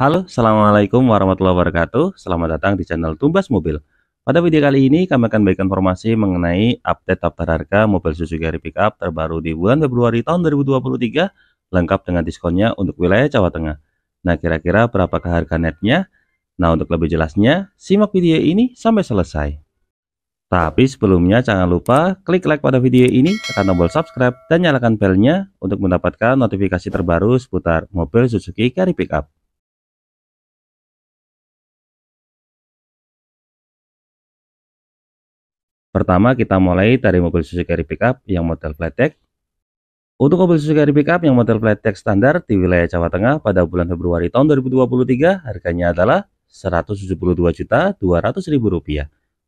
Halo, Assalamualaikum warahmatullahi wabarakatuh. Selamat datang di channel Tumbas Mobil. Pada video kali ini kami akan berikan informasi mengenai update daftar harga mobil Suzuki carry Pickup terbaru di bulan Februari tahun 2023 lengkap dengan diskonnya untuk wilayah Jawa Tengah. Nah, kira-kira berapakah harga netnya? Nah, untuk lebih jelasnya, simak video ini sampai selesai. Tapi sebelumnya jangan lupa klik like pada video ini, tekan tombol subscribe, dan nyalakan belnya untuk mendapatkan notifikasi terbaru seputar mobil Suzuki Carry Pickup. Pertama kita mulai dari mobil Suzuki Carry Pickup yang model flat Untuk mobil Suzuki Carry Pickup yang model flat standar di wilayah Jawa Tengah pada bulan Februari tahun 2023 harganya adalah Rp172.200.000.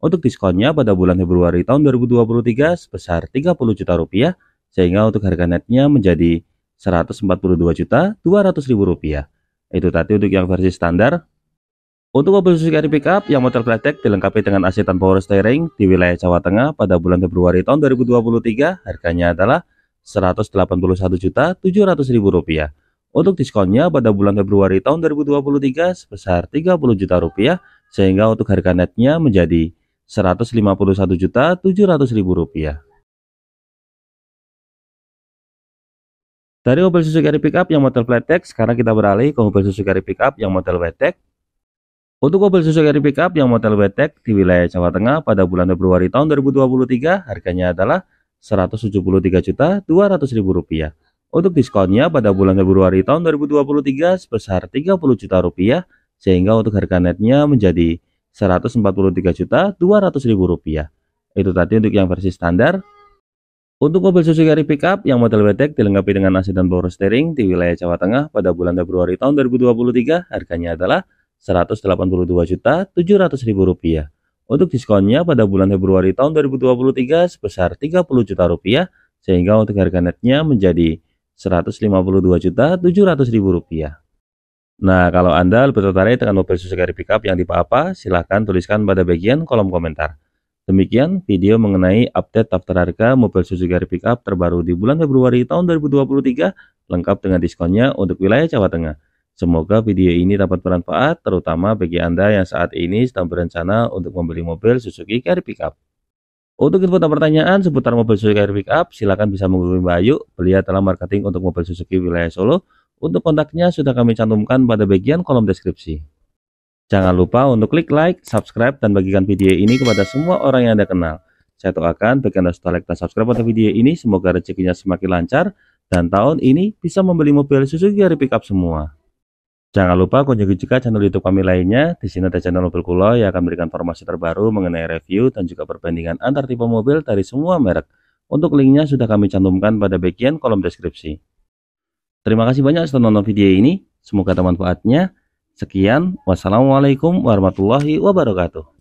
Untuk diskonnya pada bulan Februari tahun 2023 sebesar 30 juta rupiah sehingga untuk harga netnya menjadi Rp142.200.000. Itu tadi untuk yang versi standar. Untuk mobil Suzuki RB Pickup yang model Gladek dilengkapi dengan AC tanpa power steering di wilayah Jawa Tengah pada bulan Februari tahun 2023 harganya adalah Rp181.700.000. Untuk diskonnya pada bulan Februari tahun 2023 sebesar Rp30.000.000 rupiah sehingga untuk harga netnya menjadi Rp151.700.000. Dari mobil Suzuki carry Pickup yang model Playtech, sekarang kita beralih ke mobil Suzuki carry Pickup yang model Wetech untuk mobil Suzuki Carry Pickup yang model Wetek di wilayah Jawa Tengah pada bulan Februari tahun 2023 harganya adalah Rp173.200.000. Untuk diskonnya pada bulan Februari tahun 2023 sebesar Rp30.000.000 rupiah sehingga untuk harga netnya menjadi Rp143.200.000. Itu tadi untuk yang versi standar. Untuk mobil Suzuki Carry Pickup yang model Wetek dilengkapi dengan AC dan power steering di wilayah Jawa Tengah pada bulan Februari tahun 2023 harganya adalah Rp ribu rupiah. Untuk diskonnya pada bulan Februari tahun 2023 sebesar 30 juta rupiah, sehingga untuk harga netnya menjadi 152.700.000 rupiah. Nah, kalau Anda lebih tertarik dengan mobil Suzuki Pickup yang tipe apa, silahkan tuliskan pada bagian kolom komentar. Demikian video mengenai update daftar harga mobil Suzuki Pickup terbaru di bulan Februari tahun 2023 lengkap dengan diskonnya untuk wilayah Jawa Tengah. Semoga video ini dapat bermanfaat terutama bagi Anda yang saat ini sedang berencana untuk membeli mobil Suzuki Carry Pickup. Untuk info dan pertanyaan seputar mobil Suzuki Carry Pickup, silakan bisa menghubungi Mbak Ayu, beliau telah marketing untuk mobil Suzuki wilayah Solo. Untuk kontaknya sudah kami cantumkan pada bagian kolom deskripsi. Jangan lupa untuk klik like, subscribe, dan bagikan video ini kepada semua orang yang Anda kenal. Saya doakan bagi Anda sudah like dan subscribe pada video ini, semoga rezekinya semakin lancar, dan tahun ini bisa membeli mobil Suzuki Carry Pickup semua. Jangan lupa kunjungi juga channel YouTube kami lainnya. Di sini ada channel Mobil Kulo yang akan memberikan informasi terbaru mengenai review dan juga perbandingan antar tipe mobil dari semua merek. Untuk linknya sudah kami cantumkan pada bagian kolom deskripsi. Terima kasih banyak sudah nonton video ini. Semoga teman manfaatnya. Sekian, wassalamualaikum warahmatullahi wabarakatuh.